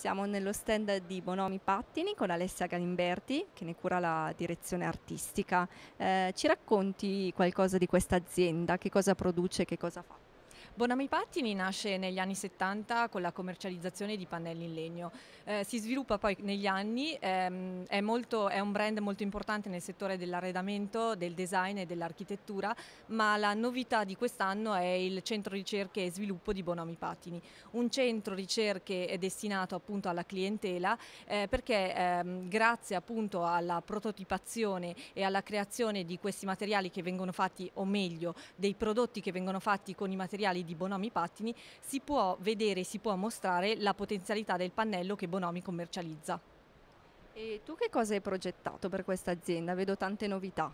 Siamo nello stand di Bonomi Pattini con Alessia Galimberti che ne cura la direzione artistica. Eh, ci racconti qualcosa di questa azienda, che cosa produce, che cosa fa? Bonami Pattini nasce negli anni 70 con la commercializzazione di pannelli in legno. Eh, si sviluppa poi negli anni, ehm, è, molto, è, un brand molto importante nel settore dell'arredamento, del design e dell'architettura, ma la novità di quest'anno è il centro ricerche e sviluppo di Bonami Pattini. Un centro ricerche destinato appunto alla clientela eh, perché ehm, grazie appunto alla prototipazione e alla creazione di questi materiali che vengono fatti, o meglio, dei prodotti che vengono fatti con i materiali speciali di Bonomi Pattini si può vedere, si può mostrare la potenzialità del pannello che Bonomi commercializza. E tu che cosa hai progettato per questa azienda? Vedo tante novità.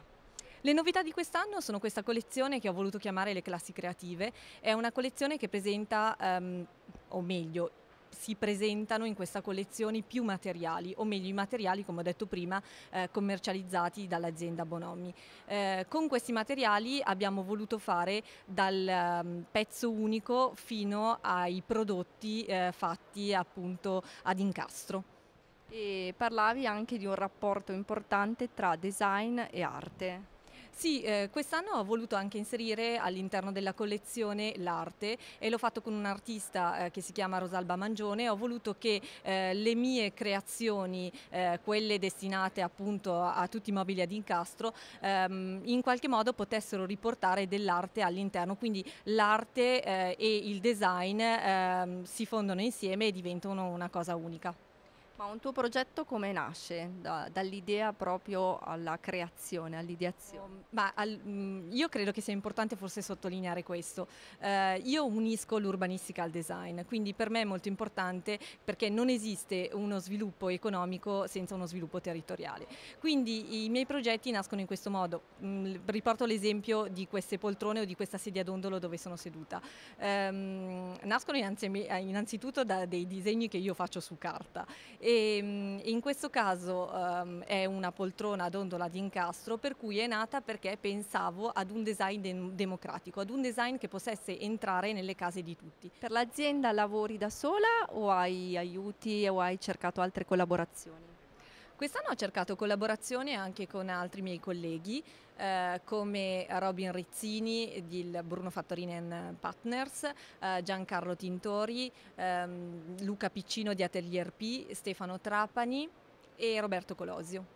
Le novità di quest'anno sono questa collezione che ho voluto chiamare le classi creative, è una collezione che presenta, um, o meglio, si presentano in questa collezione più materiali, o meglio i materiali, come ho detto prima, eh, commercializzati dall'azienda Bonomi. Eh, con questi materiali abbiamo voluto fare dal um, pezzo unico fino ai prodotti eh, fatti appunto ad incastro. E parlavi anche di un rapporto importante tra design e arte. Sì, eh, quest'anno ho voluto anche inserire all'interno della collezione l'arte e l'ho fatto con un artista eh, che si chiama Rosalba Mangione. Ho voluto che eh, le mie creazioni, eh, quelle destinate appunto a tutti i mobili ad incastro, ehm, in qualche modo potessero riportare dell'arte all'interno. Quindi l'arte eh, e il design ehm, si fondono insieme e diventano una cosa unica. Ma un tuo progetto come nasce? Da, dall'idea proprio alla creazione, all'ideazione? Ehm, ma, al, mm, io credo che sia importante forse sottolineare questo. Eh, io unisco l'urbanistica al design, quindi per me è molto importante perché non esiste uno sviluppo economico senza uno sviluppo territoriale. Quindi i miei progetti nascono in questo modo. Mm, riporto l'esempio di queste poltrone o di questa sedia d'ondolo dove sono seduta. Eh, nascono innanzitutto da dei disegni che io faccio su carta e ehm, in questo caso um, è una poltrona ad ondola incastro per cui è nata perché pensavo ad un design de democratico, ad un design che potesse entrare nelle case di tutti. Per l'azienda lavori da sola o hai aiuti o hai cercato altre collaborazioni? Quest'anno ho cercato collaborazione anche con altri miei colleghi eh, come Robin Rizzini di Bruno Fattorini Partners, eh, Giancarlo Tintori, ehm, Luca Piccino di Atelier P, Stefano Trapani e Roberto Colosio.